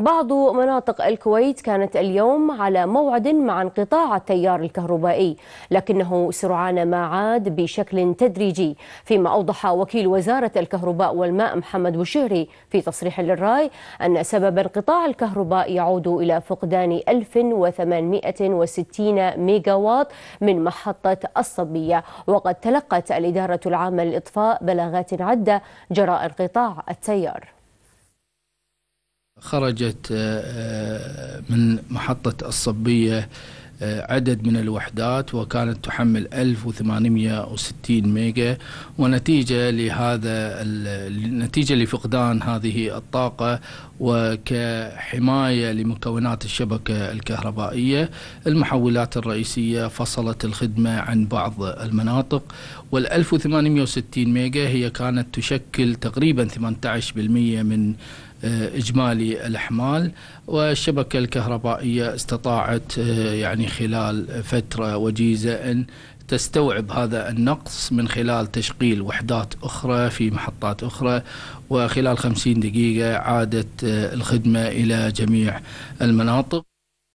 بعض مناطق الكويت كانت اليوم على موعد مع انقطاع التيار الكهربائي لكنه سرعان ما عاد بشكل تدريجي فيما أوضح وكيل وزارة الكهرباء والماء محمد بوشهري في تصريح للراي أن سبب انقطاع الكهرباء يعود إلى فقدان 1860 ميجا واط من محطة الصبية وقد تلقت الإدارة العامة للإطفاء بلاغات عدة جراء انقطاع التيار خرجت آه، آه، من محطة الصبية آه، عدد من الوحدات وكانت تحمل 1860 ميجا ونتيجة لهذا نتيجة لفقدان هذه الطاقة وكحماية لمكونات الشبكة الكهربائية المحولات الرئيسية فصلت الخدمة عن بعض المناطق وال 1860 ميجا هي كانت تشكل تقريبا 18% من آه، إجمالي الأحمال والشبكة الكهربائية استطاعت آه، يعني خلال فترة وجيزة أن تستوعب هذا النقص من خلال تشغيل وحدات أخرى في محطات أخرى وخلال خمسين دقيقة عادت آه، الخدمة إلى جميع المناطق